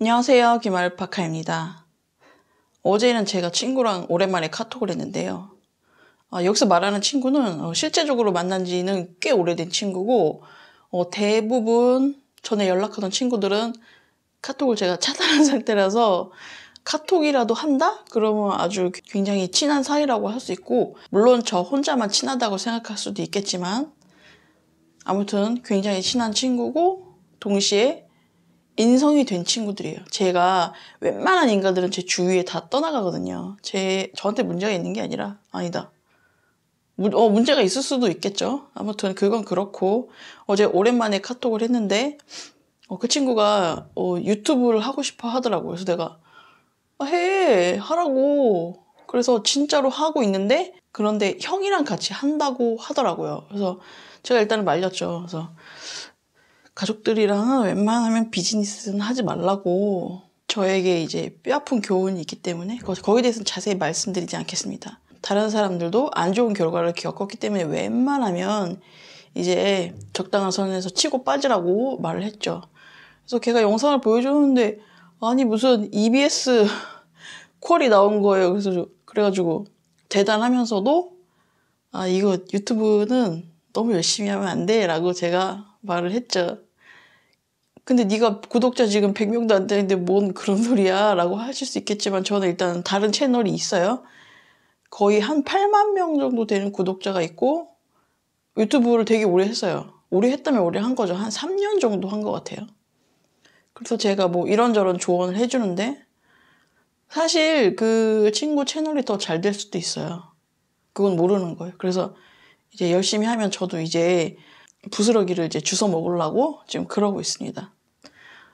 안녕하세요. 김알파카입니다. 어제는 제가 친구랑 오랜만에 카톡을 했는데요. 아, 여기서 말하는 친구는 어, 실제적으로 만난 지는 꽤 오래된 친구고 어, 대부분 전에 연락하던 친구들은 카톡을 제가 차단한 상태라서 카톡이라도 한다? 그러면 아주 굉장히 친한 사이라고 할 수 있고 물론 저 혼자만 친하다고 생각할 수도 있겠지만 아무튼 굉장히 친한 친구고 동시에 인성이 된 친구들이에요. 제가 웬만한 인간들은 제 주위에 다 떠나가거든요. 제 저한테 문제가 있는 게 아니라 아니다. 문, 어, 문제가 있을 수도 있겠죠. 아무튼 그건 그렇고 어제 오랜만에 카톡을 했는데 어, 그 친구가 어, 유튜브를 하고 싶어 하더라고요. 그래서 내가 아, 해 하라고. 그래서 진짜로 하고 있는데 그런데 형이랑 같이 한다고 하더라고요. 그래서 제가 일단은 말렸죠. 그래서 가족들이랑은 웬만하면 비즈니스는 하지 말라고 저에게 이제 뼈아픈 교훈이 있기 때문에 거기에 대해서는 자세히 말씀드리지 않겠습니다. 다른 사람들도 안 좋은 결과를 겪었기 때문에 웬만하면 이제 적당한 선에서 치고 빠지라고 말을 했죠. 그래서 걔가 영상을 보여줬는데 아니 무슨 EBS 퀄이 나온 거예요. 그래서 그래가지고 대단하면서도 아 이거 유튜브는 너무 열심히 하면 안 돼라고 제가 말을 했죠. 근데 네가 구독자 지금 100명도 안 되는데 뭔 그런 소리야 라고 하실 수 있겠지만 저는 일단 다른 채널이 있어요. 거의 한 8만 명 정도 되는 구독자가 있고 유튜브를 되게 오래 했어요. 오래 했다면 오래 한 거죠. 한 3년 정도 한 것 같아요. 그래서 제가 뭐 이런저런 조언을 해주는데 사실 그 친구 채널이 더 잘 될 수도 있어요. 그건 모르는 거예요. 그래서 이제 열심히 하면 저도 이제 부스러기를 이제 주워 먹으려고 지금 그러고 있습니다.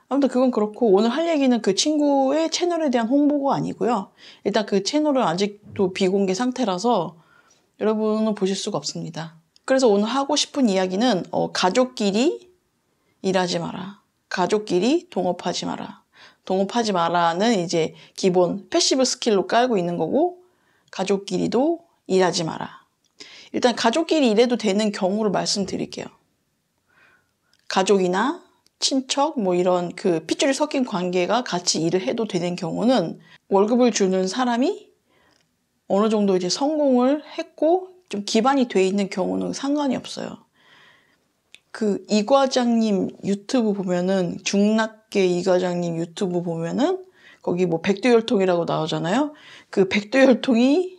아무튼 그건 그렇고 오늘 할 얘기는 그 친구의 채널에 대한 홍보가 아니고요. 일단 그 채널은 아직도 비공개 상태라서 여러분은 보실 수가 없습니다. 그래서 오늘 하고 싶은 이야기는 어, 가족끼리 일하지 마라. 가족끼리 동업하지 마라. 동업하지 마라는 이제 기본 패시브 스킬로 깔고 있는 거고 가족끼리도 일하지 마라. 일단 가족끼리 일해도 되는 경우를 말씀드릴게요. 가족이나 친척 뭐 이런 그 핏줄이 섞인 관계가 같이 일을 해도 되는 경우는 월급을 주는 사람이 어느 정도 이제 성공을 했고 좀 기반이 돼 있는 경우는 상관이 없어요. 그 이 과장님 유튜브 보면은 중낙계 이 과장님 유튜브 보면은 거기 뭐 백두혈통이라고 나오잖아요. 그 백두혈통이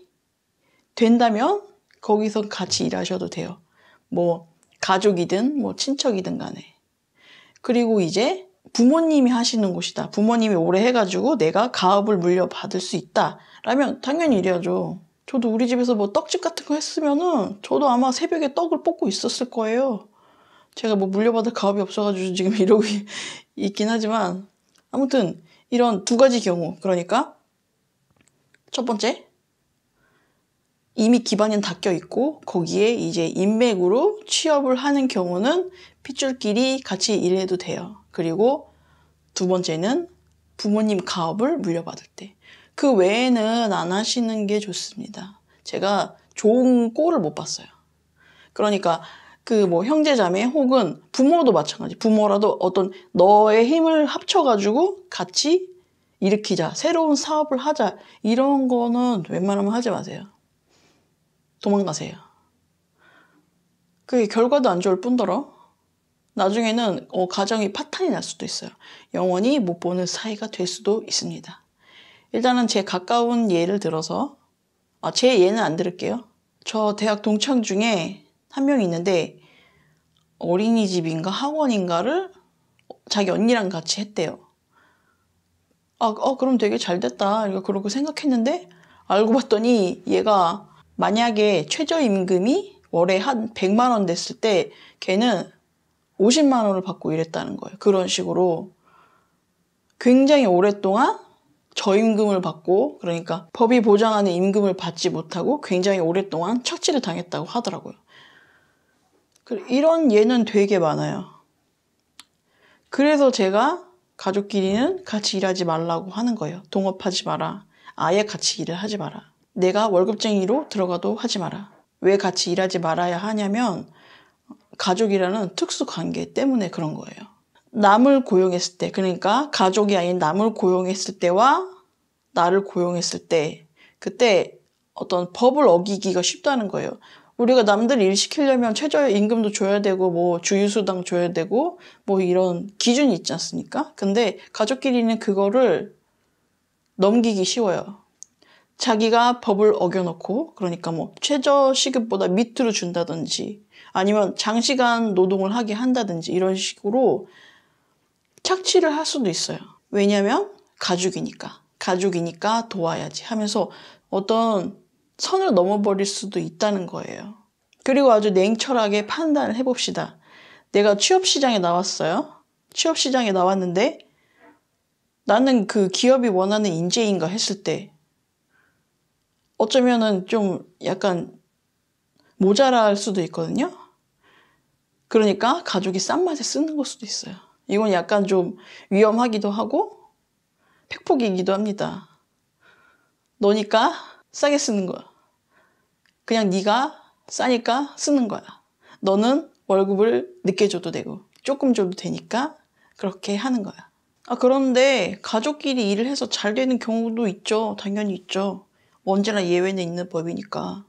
된다면 거기서 같이 일하셔도 돼요. 뭐 가족이든 뭐 친척이든 간에. 그리고 이제 부모님이 하시는 곳이다. 부모님이 오래 해가지고 내가 가업을 물려받을 수 있다. 라면 당연히 이래야죠. 저도 우리 집에서 뭐 떡집 같은 거 했으면은 저도 아마 새벽에 떡을 뽑고 있었을 거예요. 제가 뭐 물려받을 가업이 없어가지고 지금 이러고 있긴 하지만 아무튼 이런 두 가지 경우 그러니까 첫 번째 이미 기반은 닦여 있고 거기에 이제 인맥으로 취업을 하는 경우는 핏줄끼리 같이 일해도 돼요. 그리고 두 번째는 부모님 가업을 물려받을 때. 그 외에는 안 하시는 게 좋습니다. 제가 좋은 꼴을 못 봤어요. 그러니까 그 뭐 형제 자매 혹은 부모도 마찬가지. 부모라도 어떤 너의 힘을 합쳐가지고 같이 일으키자. 새로운 사업을 하자. 이런 거는 웬만하면 하지 마세요. 도망가세요. 그게 결과도 안 좋을 뿐더러 나중에는 어, 가정이 파탄이 날 수도 있어요. 영원히 못 보는 사이가 될 수도 있습니다. 일단은 제 가까운 예를 들어서 아, 제 예는 안 들을게요. 저 대학 동창 중에 한 명 있는데 어린이집인가 학원인가를 자기 언니랑 같이 했대요. 아, 어, 그럼 되게 잘 됐다. 그러고 생각했는데 알고 봤더니 얘가 만약에 최저임금이 월에 한 100만 원 됐을 때 걔는 50만 원을 받고 일했다는 거예요. 그런 식으로 굉장히 오랫동안 저임금을 받고 그러니까 법이 보장하는 임금을 받지 못하고 굉장히 오랫동안 착취를 당했다고 하더라고요. 이런 예는 되게 많아요. 그래서 제가 가족끼리는 같이 일하지 말라고 하는 거예요. 동업하지 마라. 아예 같이 일을 하지 마라. 내가 월급쟁이로 들어가도 하지 마라. 왜 같이 일하지 말아야 하냐면 가족이라는 특수 관계 때문에 그런 거예요. 남을 고용했을 때, 그러니까 가족이 아닌 남을 고용했을 때와 나를 고용했을 때, 그때 어떤 법을 어기기가 쉽다는 거예요. 우리가 남들 일 시키려면 최저 임금도 줘야 되고, 뭐 주유수당 줘야 되고, 뭐 이런 기준이 있지 않습니까? 근데 가족끼리는 그거를 넘기기 쉬워요. 자기가 법을 어겨놓고 그러니까 뭐 최저 시급보다 밑으로 준다든지 아니면 장시간 노동을 하게 한다든지 이런 식으로 착취를 할 수도 있어요. 왜냐하면 가족이니까 가족이니까 도와야지 하면서 어떤 선을 넘어버릴 수도 있다는 거예요. 그리고 아주 냉철하게 판단을 해봅시다. 내가 취업시장에 나왔어요. 취업시장에 나왔는데 나는 그 기업이 원하는 인재인가 했을 때 어쩌면은 좀 약간 모자랄 수도 있거든요. 그러니까 가족이 싼 맛에 쓰는 걸 수도 있어요. 이건 약간 좀 위험하기도 하고 팩폭이기도 합니다. 너니까 싸게 쓰는 거야. 그냥 네가 싸니까 쓰는 거야. 너는 월급을 늦게 줘도 되고 조금 줘도 되니까 그렇게 하는 거야. 아 그런데 가족끼리 일을 해서 잘 되는 경우도 있죠. 당연히 있죠. 언제나 예외는 있는 법이니까.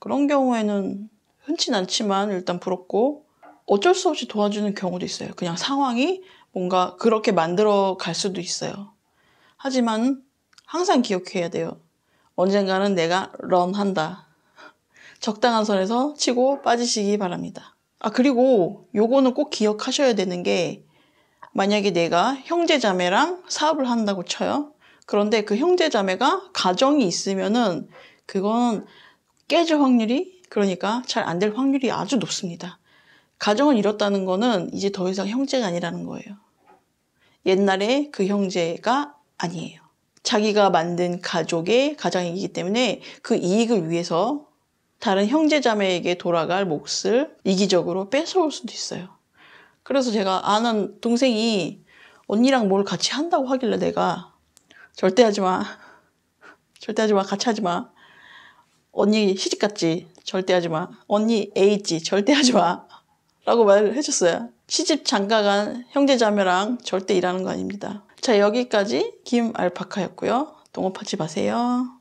그런 경우에는 흔치 않지만 일단 부럽고 어쩔 수 없이 도와주는 경우도 있어요. 그냥 상황이 뭔가 그렇게 만들어 갈 수도 있어요. 하지만 항상 기억해야 돼요. 언젠가는 내가 런한다. 적당한 선에서 치고 빠지시기 바랍니다. 아, 그리고 요거는 꼭 기억하셔야 되는 게 만약에 내가 형제 자매랑 사업을 한다고 쳐요. 그런데 그 형제 자매가 가정이 있으면은 그건 깨질 확률이 그러니까 잘 안 될 확률이 아주 높습니다. 가정을 잃었다는 거는 이제 더 이상 형제가 아니라는 거예요. 옛날에 그 형제가 아니에요. 자기가 만든 가족의 가장이기 때문에 그 이익을 위해서 다른 형제자매에게 돌아갈 몫을 이기적으로 뺏어올 수도 있어요. 그래서 제가 아는 동생이 언니랑 뭘 같이 한다고 하길래 내가 절대 하지 마. 절대 하지 마. 같이 하지 마. 언니 시집 갔지? 절대 하지 마. 언니 애 있지? 절대 하지 마. 라고 말을 해줬어요. 시집 장가간 형제자매랑 절대 일하는 거 아닙니다. 자, 여기까지 김알파카였고요. 동업하지 마세요.